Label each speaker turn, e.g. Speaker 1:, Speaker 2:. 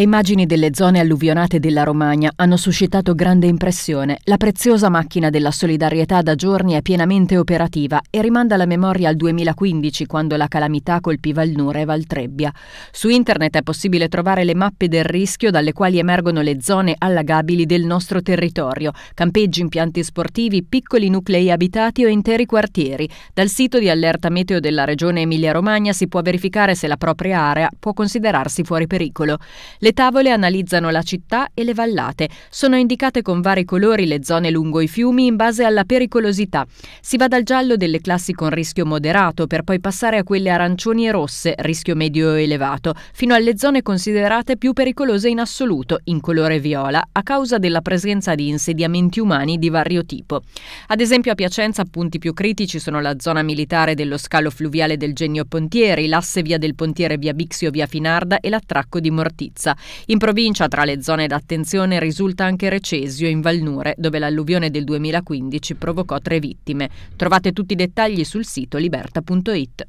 Speaker 1: Le immagini delle zone alluvionate della Romagna hanno suscitato grande impressione. La preziosa macchina della solidarietà da giorni è pienamente operativa e rimanda la memoria al 2015 quando la calamità colpiva il Nura e Valtrebbia. Su internet è possibile trovare le mappe del rischio dalle quali emergono le zone allagabili del nostro territorio, campeggi, impianti sportivi, piccoli nuclei abitati o interi quartieri. Dal sito di allerta meteo della regione Emilia-Romagna si può verificare se la propria area può considerarsi fuori pericolo. Le le tavole analizzano la città e le vallate. Sono indicate con vari colori le zone lungo i fiumi in base alla pericolosità. Si va dal giallo delle classi con rischio moderato per poi passare a quelle arancioni e rosse, rischio medio e elevato, fino alle zone considerate più pericolose in assoluto, in colore viola, a causa della presenza di insediamenti umani di vario tipo. Ad esempio a Piacenza punti più critici sono la zona militare dello scalo fluviale del Genio Pontieri, l'asse via del Pontiere via Bixio via Finarda e l'attracco di Mortizia. Brianza. In provincia, tra le zone d'attenzione, risulta anche Recesio in Valnure, dove l'alluvione del 2015 provocò tre vittime. Trovate tutti i dettagli sul sito liberta.it.